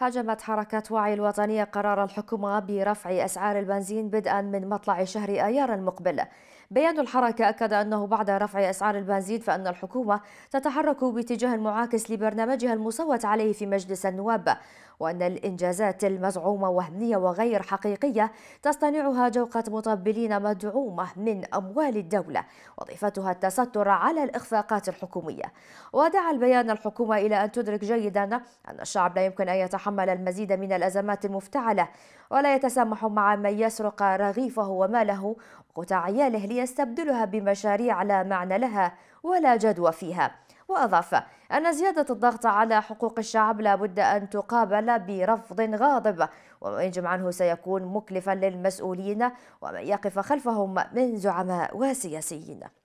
هاجمت حركة وعي الوطنية قرار الحكومة برفع أسعار البنزين بدءا من مطلع شهر آيار المقبل بيان الحركة أكد أنه بعد رفع أسعار البنزين فإن الحكومة تتحرك باتجاه معاكس لبرنامجها المصوت عليه في مجلس النواب وأن الإنجازات المزعومة وهمية وغير حقيقية تصطنعها جوقة مطبلين مدعومة من أموال الدولة وظيفتها التستر على الإخفاقات الحكومية ودعا البيان الحكومة إلى أن تدرك جيدا أن الشعب لا يمكن أن يتحمل يتحمل المزيد من الأزمات المفتعلة ولا يتسامح مع من يسرق رغيفه وماله وقوت عياله ليستبدلها بمشاريع لا معنى لها ولا جدوى فيها وأضاف أن زيادة الضغط على حقوق الشعب لابد أن تقابل برفض غاضب ومن ينجم عنه سيكون مكلفا للمسؤولين ومن يقف خلفهم من زعماء وسياسيين